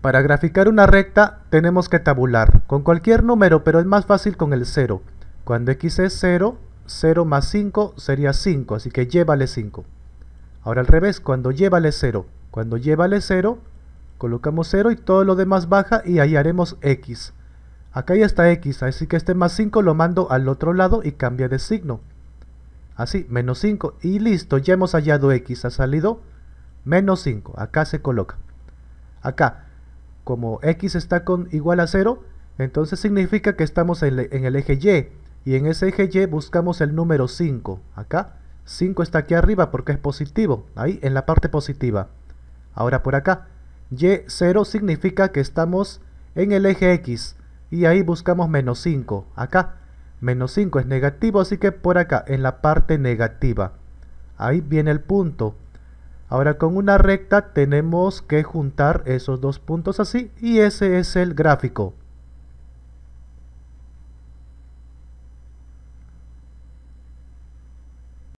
Para graficar una recta tenemos que tabular con cualquier número, pero es más fácil con el 0. Cuando x es 0, 0 más 5 sería 5, así que llévale 5. Ahora al revés, cuando llévale 0, cuando llévale 0, colocamos 0 y todo lo demás baja y ahí haremos x. Acá ya está x, así que este más 5 lo mando al otro lado y cambia de signo. Así, menos 5 y listo, ya hemos hallado x, ha salido menos 5, acá se coloca. Acá, como x está con igual a 0, entonces significa que estamos en, en, el eje Y, y en ese eje Y buscamos el número 5, acá, 5 está aquí arriba porque es positivo, ahí en la parte positiva. Ahora por acá, Y0 significa que estamos en el eje X, y ahí buscamos menos 5, acá, menos 5 es negativo, así que por acá, en la parte negativa. Ahí viene el punto, Ahora con una recta tenemos que juntar esos dos puntos así y ese es el gráfico.